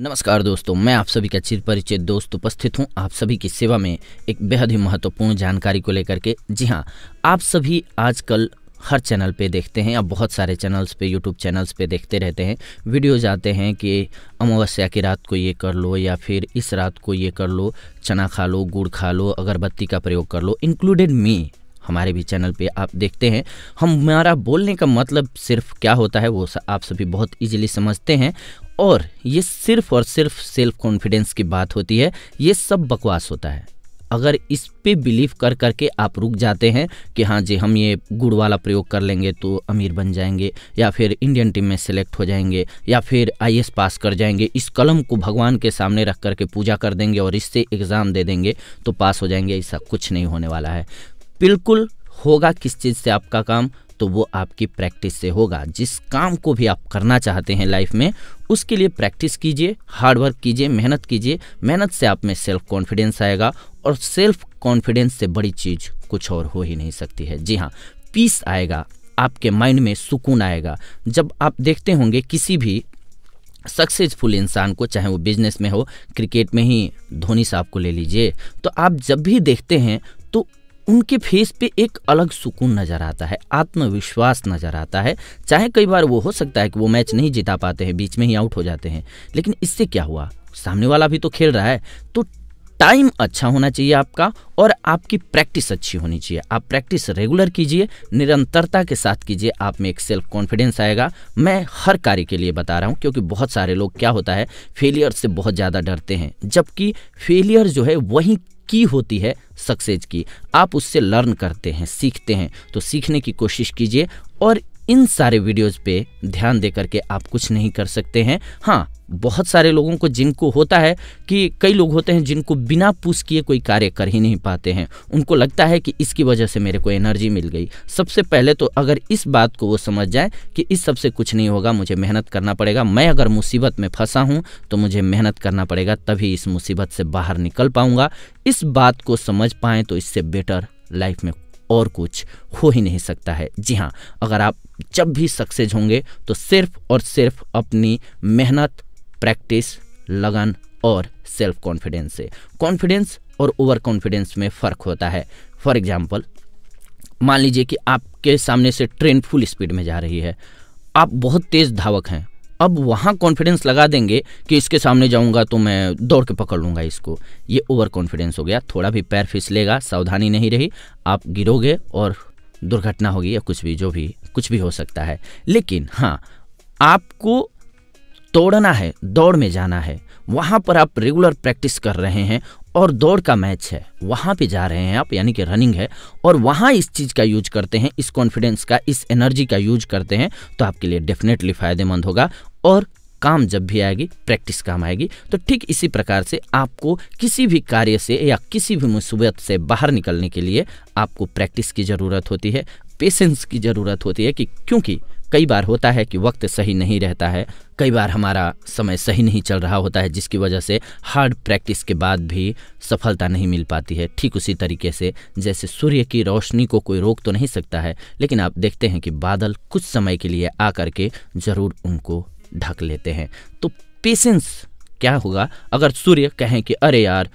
नमस्कार दोस्तों मैं आप सभी का चिर परिचित दोस्त उपस्थित हूं आप सभी की सेवा में एक बेहद ही महत्वपूर्ण जानकारी को लेकर के जी हां आप सभी आजकल हर चैनल पे देखते हैं अब बहुत सारे चैनल्स पे यूट्यूब चैनल्स पे देखते रहते हैं वीडियोज आते हैं कि अमावस्या की रात को ये कर लो या फिर इस रात को ये कर लो चना खा लो गुड़ खा लो अगरबत्ती का प्रयोग कर लो इंक्लूडेड मी हमारे भी चैनल पे आप देखते हैं हमारा बोलने का मतलब सिर्फ क्या होता है वो आप सभी बहुत इजीली समझते हैं और ये सिर्फ और सिर्फ सेल्फ कॉन्फिडेंस की बात होती है ये सब बकवास होता है अगर इस पे बिलीव कर करके आप रुक जाते हैं कि हाँ जी हम ये गुड़ वाला प्रयोग कर लेंगे तो अमीर बन जाएंगे या फिर इंडियन टीम में सेलेक्ट हो जाएंगे या फिर आई पास कर जाएंगे इस कलम को भगवान के सामने रख करके पूजा कर देंगे और इससे एग्ज़ाम दे देंगे तो पास हो जाएंगे ऐसा कुछ नहीं होने वाला है बिल्कुल होगा किस चीज़ से आपका काम तो वो आपकी प्रैक्टिस से होगा जिस काम को भी आप करना चाहते हैं लाइफ में उसके लिए प्रैक्टिस कीजिए हार्डवर्क कीजिए मेहनत कीजिए मेहनत से आप में सेल्फ कॉन्फिडेंस आएगा और सेल्फ कॉन्फिडेंस से बड़ी चीज़ कुछ और हो ही नहीं सकती है जी हाँ पीस आएगा आपके माइंड में सुकून आएगा जब आप देखते होंगे किसी भी सक्सेसफुल इंसान को चाहे वो बिजनेस में हो क्रिकेट में ही धोनी साहब को ले लीजिए तो आप जब भी देखते हैं तो उनके फेस पे एक अलग सुकून नज़र आता है आत्मविश्वास नज़र आता है चाहे कई बार वो हो सकता है कि वो मैच नहीं जिता पाते हैं बीच में ही आउट हो जाते हैं लेकिन इससे क्या हुआ सामने वाला भी तो खेल रहा है तो टाइम अच्छा होना चाहिए आपका और आपकी प्रैक्टिस अच्छी होनी चाहिए आप प्रैक्टिस रेगुलर कीजिए निरंतरता के साथ कीजिए आप में एक सेल्फ कॉन्फिडेंस आएगा मैं हर कार्य के लिए बता रहा हूँ क्योंकि बहुत सारे लोग क्या होता है फेलियर से बहुत ज़्यादा डरते हैं जबकि फेलियर जो है वहीं की होती है सक्सेस की आप उससे लर्न करते हैं सीखते हैं तो सीखने की कोशिश कीजिए और इन सारे वीडियोज़ पे ध्यान दे करके आप कुछ नहीं कर सकते हैं हाँ बहुत सारे लोगों को जिनको होता है कि कई लोग होते हैं जिनको बिना पुश किए कोई कार्य कर ही नहीं पाते हैं उनको लगता है कि इसकी वजह से मेरे को एनर्जी मिल गई सबसे पहले तो अगर इस बात को वो समझ जाए कि इस सबसे कुछ नहीं होगा मुझे मेहनत करना पड़ेगा मैं अगर मुसीबत में फंसा हूँ तो मुझे मेहनत करना पड़ेगा तभी इस मुसीबत से बाहर निकल पाऊँगा इस बात को समझ पाएँ तो इससे बेटर लाइफ में और कुछ हो ही नहीं सकता है जी हाँ अगर आप जब भी सक्सेस होंगे तो सिर्फ और सिर्फ अपनी मेहनत प्रैक्टिस लगन और सेल्फ कॉन्फिडेंस से कॉन्फिडेंस और ओवर कॉन्फिडेंस में फ़र्क होता है फॉर एग्जाम्पल मान लीजिए कि आपके सामने से ट्रेन फुल स्पीड में जा रही है आप बहुत तेज़ धावक हैं अब वहाँ कॉन्फिडेंस लगा देंगे कि इसके सामने जाऊँगा तो मैं दौड़ के पकड़ लूँगा इसको ये ओवर कॉन्फिडेंस हो गया थोड़ा भी पैर फिसलेगा सावधानी नहीं रही आप गिरोगे और दुर्घटना होगी या कुछ भी जो भी कुछ भी हो सकता है लेकिन हाँ आपको तोड़ना है दौड़ में जाना है वहाँ पर आप रेगुलर प्रैक्टिस कर रहे हैं और दौड़ का मैच है वहाँ पे जा रहे हैं आप यानी कि रनिंग है और वहाँ इस चीज़ का यूज करते हैं इस कॉन्फिडेंस का इस एनर्जी का यूज करते हैं तो आपके लिए डेफिनेटली फ़ायदेमंद होगा और काम जब भी आएगी प्रैक्टिस काम आएगी तो ठीक इसी प्रकार से आपको किसी भी कार्य से या किसी भी मुसीबत से बाहर निकलने के लिए आपको प्रैक्टिस की ज़रूरत होती है पेशेंस की ज़रूरत होती है कि क्योंकि कई बार होता है कि वक्त सही नहीं रहता है कई बार हमारा समय सही नहीं चल रहा होता है जिसकी वजह से हार्ड प्रैक्टिस के बाद भी सफलता नहीं मिल पाती है ठीक उसी तरीके से जैसे सूर्य की रोशनी को कोई रोक तो नहीं सकता है लेकिन आप देखते हैं कि बादल कुछ समय के लिए आकर के ज़रूर उनको ढक लेते हैं तो पेशेंस क्या होगा अगर सूर्य कहें कि अरे यार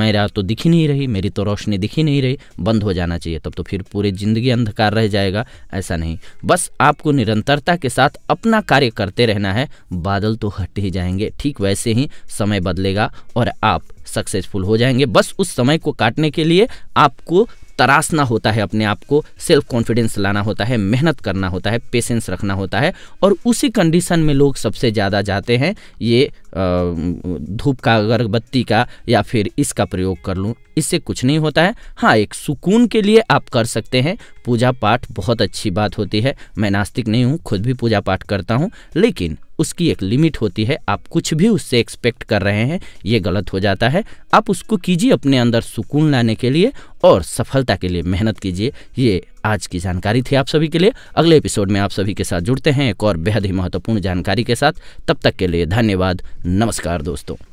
मेरा तो दिख ही नहीं रही मेरी तो रोशनी दिख ही नहीं रही बंद हो जाना चाहिए तब तो फिर पूरी ज़िंदगी अंधकार रह जाएगा ऐसा नहीं बस आपको निरंतरता के साथ अपना कार्य करते रहना है बादल तो हट ही जाएंगे ठीक वैसे ही समय बदलेगा और आप सक्सेसफुल हो जाएंगे बस उस समय को काटने के लिए आपको तराशना होता है अपने आप को सेल्फ कॉन्फिडेंस लाना होता है मेहनत करना होता है पेशेंस रखना होता है और उसी कंडीशन में लोग सबसे ज़्यादा जाते हैं ये धूप का अगरबत्ती का या फिर इसका प्रयोग कर लूँ इससे कुछ नहीं होता है हाँ एक सुकून के लिए आप कर सकते हैं पूजा पाठ बहुत अच्छी बात होती है मैं नास्तिक नहीं हूँ खुद भी पूजा पाठ करता हूँ लेकिन उसकी एक लिमिट होती है आप कुछ भी उससे एक्सपेक्ट कर रहे हैं ये गलत हो जाता है आप उसको कीजिए अपने अंदर सुकून लाने के लिए और सफलता के लिए मेहनत कीजिए ये आज की जानकारी थी आप सभी के लिए अगले एपिसोड में आप सभी के साथ जुड़ते हैं एक और बेहद ही महत्वपूर्ण जानकारी के साथ तब तक के लिए धन्यवाद नमस्कार दोस्तों